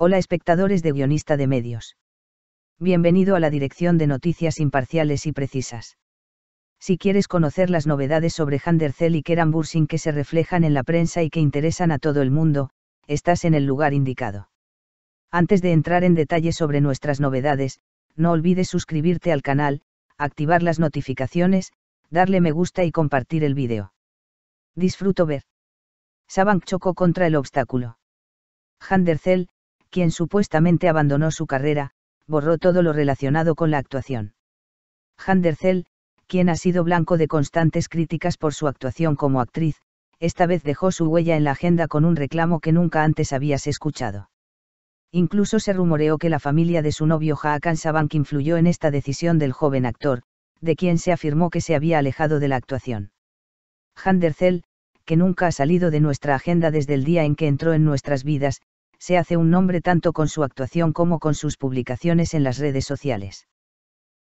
Hola espectadores de Guionista de Medios. Bienvenido a la dirección de noticias imparciales y precisas. Si quieres conocer las novedades sobre Handercel y Keran Bursin que se reflejan en la prensa y que interesan a todo el mundo, estás en el lugar indicado. Antes de entrar en detalle sobre nuestras novedades, no olvides suscribirte al canal, activar las notificaciones, darle me gusta y compartir el vídeo. Disfruto ver. Sabank chocó contra el obstáculo. Handercel, quien supuestamente abandonó su carrera, borró todo lo relacionado con la actuación. Handerzell, quien ha sido blanco de constantes críticas por su actuación como actriz, esta vez dejó su huella en la agenda con un reclamo que nunca antes habías escuchado. Incluso se rumoreó que la familia de su novio Hakan Sabank influyó en esta decisión del joven actor, de quien se afirmó que se había alejado de la actuación. Handerzell, que nunca ha salido de nuestra agenda desde el día en que entró en nuestras vidas, se hace un nombre tanto con su actuación como con sus publicaciones en las redes sociales.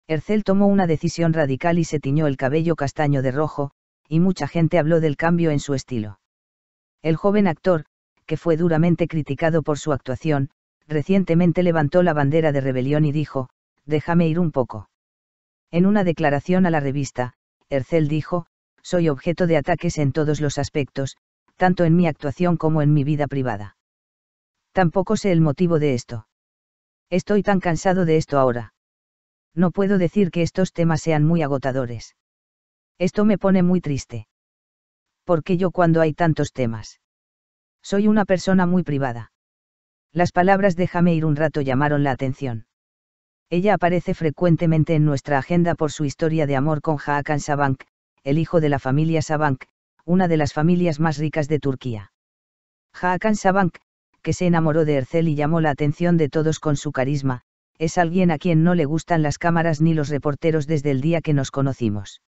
Hercel tomó una decisión radical y se tiñó el cabello castaño de rojo, y mucha gente habló del cambio en su estilo. El joven actor, que fue duramente criticado por su actuación, recientemente levantó la bandera de rebelión y dijo, déjame ir un poco. En una declaración a la revista, Hercel dijo, soy objeto de ataques en todos los aspectos, tanto en mi actuación como en mi vida privada. Tampoco sé el motivo de esto. Estoy tan cansado de esto ahora. No puedo decir que estos temas sean muy agotadores. Esto me pone muy triste. Porque yo cuando hay tantos temas. Soy una persona muy privada. Las palabras déjame ir un rato llamaron la atención. Ella aparece frecuentemente en nuestra agenda por su historia de amor con Hakan Sabank, el hijo de la familia Sabank, una de las familias más ricas de Turquía. Hakan Sabank, que se enamoró de Ercel y llamó la atención de todos con su carisma, es alguien a quien no le gustan las cámaras ni los reporteros desde el día que nos conocimos.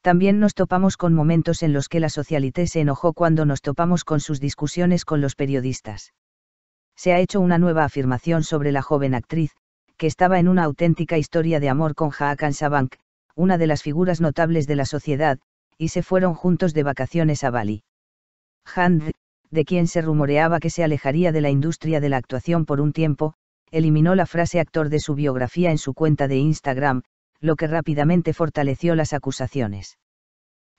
También nos topamos con momentos en los que la socialité se enojó cuando nos topamos con sus discusiones con los periodistas. Se ha hecho una nueva afirmación sobre la joven actriz, que estaba en una auténtica historia de amor con Jaakan Sabank, una de las figuras notables de la sociedad, y se fueron juntos de vacaciones a Bali. Hand, de quien se rumoreaba que se alejaría de la industria de la actuación por un tiempo, eliminó la frase actor de su biografía en su cuenta de Instagram, lo que rápidamente fortaleció las acusaciones.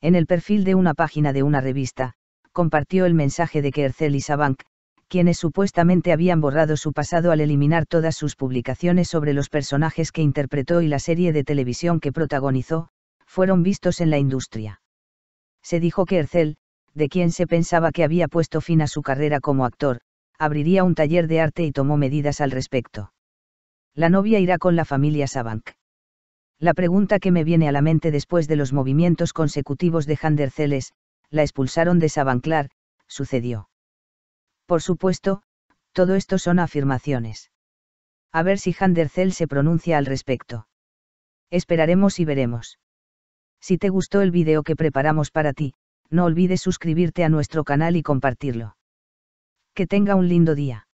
En el perfil de una página de una revista, compartió el mensaje de que Ercel y Sabank, quienes supuestamente habían borrado su pasado al eliminar todas sus publicaciones sobre los personajes que interpretó y la serie de televisión que protagonizó, fueron vistos en la industria. Se dijo que Ercel, de quien se pensaba que había puesto fin a su carrera como actor, abriría un taller de arte y tomó medidas al respecto. La novia irá con la familia Savank. La pregunta que me viene a la mente después de los movimientos consecutivos de Handerceles, la expulsaron de Sabanclar, sucedió. Por supuesto, todo esto son afirmaciones. A ver si Handercel se pronuncia al respecto. Esperaremos y veremos. Si te gustó el video que preparamos para ti, no olvides suscribirte a nuestro canal y compartirlo. Que tenga un lindo día.